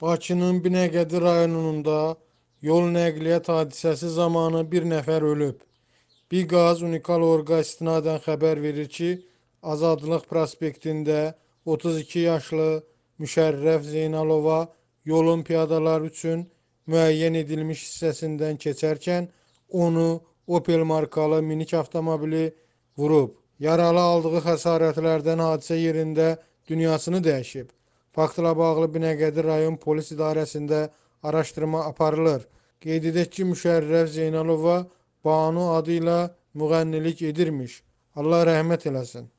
Bakının Binəqədi rayonunda yol nəqliyyat hadisəsi zamanı bir nəfər ölüb. Biqaz Unikal Orqa istinadən xəbər verir ki, Azadlıq prospektində 32 yaşlı Müşərrəf Zeynalova yolun piyadalar üçün müəyyən edilmiş hissəsindən keçərkən onu Opel markalı minik avtomobili vurub. Yaralı aldığı xəsarətlərdən hadisə yerində dünyasını dəyişib. Faktla bağlı Binəqədi rayon polis idarəsində araşdırma aparılır. Qeyd edək ki, Müşərrəf Zeynalova Banu adı ilə müğənnilik edirmiş. Allah rəhmət eləsin.